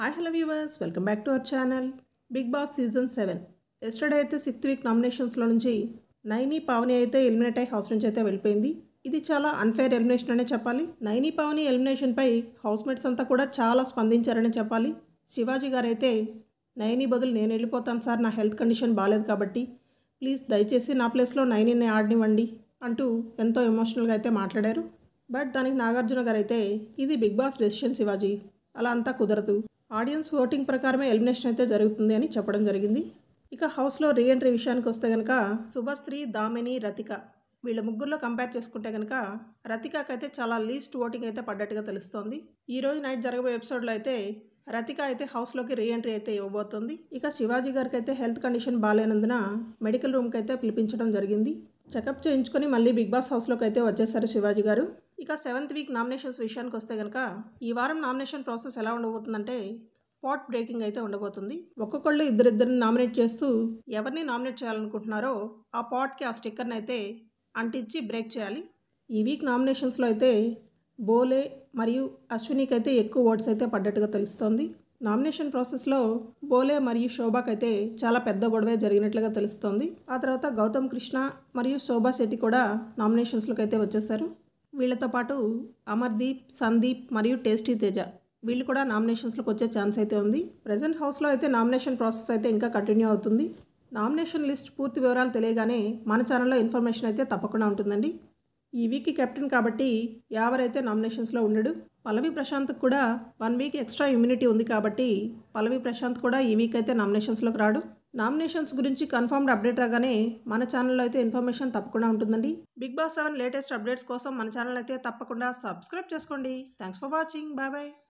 hi hello viewers welcome back to our channel Bigg Boss season seven yesterday అయితే sixth week నామినేషన్స్లో నుంచి నైని పావని అయితే eliminate అయ్యి house నుంచి అయితే వెళ్ళిపోయింది ఇది చాలా అన్ఫేర్ ఎలిమినేషన్ అనే చెప్పాలి నైని పావని ఎలిమినేషన్పై హౌస్మేట్స్ అంతా కూడా చాలా స్పందించారని చెప్పాలి శివాజీ గారు అయితే నైని బదులు నేను వెళ్ళిపోతాను సార్ నా హెల్త్ కండిషన్ బాగాలేదు కాబట్టి ప్లీజ్ దయచేసి నా ప్లేస్లో నైనిని ఆడినివ్వండి అంటూ ఎంతో ఎమోషనల్గా అయితే మాట్లాడారు బట్ దానికి నాగార్జున గారు అయితే ఇది బిగ్ బాస్ డెసిషన్ శివాజీ అలా అంతా కుదరదు ఆడియన్స్ ఓటింగ్ ప్రకారమే ఎలిమినేషన్ అయితే జరుగుతుంది అని చెప్పడం జరిగింది ఇక హౌస్లో రీ ఎంట్రీ విషయానికి వస్తే కనుక శుభశ్రీ దామిని రతిక వీళ్ళ ముగ్గురులో కంపేర్ చేసుకుంటే కనుక రతికకైతే చాలా లీస్ట్ ఓటింగ్ అయితే పడ్డట్టుగా తెలుస్తోంది ఈ రోజు నైట్ జరగబోయే ఎపిసోడ్లో అయితే రతిక అయితే హౌస్లోకి రీ ఎంట్రీ అయితే ఇవ్వబోతుంది ఇక శివాజీ గారికి అయితే హెల్త్ కండిషన్ బాగాలేనందున మెడికల్ రూమ్కి అయితే పిలిపించడం జరిగింది చెకప్ చేయించుకొని మళ్ళీ బిగ్ బాస్ హౌస్లోకి అయితే వచ్చేసారు శివాజీ గారు ఇక సెవెంత్ వీక్ నామినేషన్స్ విషయానికి వస్తే కనుక ఈ వారం నామినేషన్ ప్రాసెస్ ఎలా ఉండబోతుందంటే పాట్ బ్రేకింగ్ అయితే ఉండబోతుంది ఒక్కొక్కళ్ళు ఇద్దరిద్దరిని నామినేట్ చేస్తూ ఎవరిని నామినేట్ చేయాలనుకుంటున్నారో ఆ పాట్కి ఆ స్టిక్కర్ని అయితే అంటించి బ్రేక్ చేయాలి ఈ వీక్ నామినేషన్స్లో అయితే బోలే మరియు అశ్వినికి అయితే ఎక్కువ ఓట్స్ అయితే పడ్డట్టుగా తెలుస్తోంది నామినేషన్ ప్రాసెస్లో బోలే మరియు శోభాకి అయితే చాలా పెద్ద గొడవే జరిగినట్లుగా తెలుస్తోంది ఆ తర్వాత గౌతమ్ కృష్ణ మరియు శోభా శెట్టి కూడా నామినేషన్స్లోకి అయితే వచ్చేసారు వీళ్ళతో పాటు అమర్దీప్ సందీప్ మరియు టేస్టీ తేజ వీళ్ళు కూడా నామినేషన్స్లోకి వచ్చే ఛాన్స్ అయితే ఉంది ప్రజెంట్ హౌస్లో అయితే నామినేషన్ ప్రాసెస్ అయితే ఇంకా కంటిన్యూ అవుతుంది నామినేషన్ లిస్ట్ పూర్తి వివరాలు తెలియగానే మన ఛానల్లో ఇన్ఫర్మేషన్ అయితే తప్పకుండా ఉంటుందండి ఈ వీక్ కెప్టెన్ కాబట్టి ఎవరైతే నామినేషన్స్లో ఉండడు పల్లవి ప్రశాంత్ కూడా వన్ వీక్ ఎక్స్ట్రా ఇమ్యూనిటీ ఉంది కాబట్టి పల్లవి ప్రశాంత్ కూడా ఈ వీక్ అయితే నామినేషన్స్లోకి రాడు నామినేషన్స్ గురించి కన్ఫర్మ్డ్ అప్డేట్ రాగానే మన ఛానల్లో అయితే ఇన్ఫర్మేషన్ తప్పకుండా ఉంటుందండి Bigg Boss seven latest updates కోసం మన ఛానల్ అయితే తప్పకుండా సబ్స్క్రైబ్ చేసుకోండి thanks for watching bye bye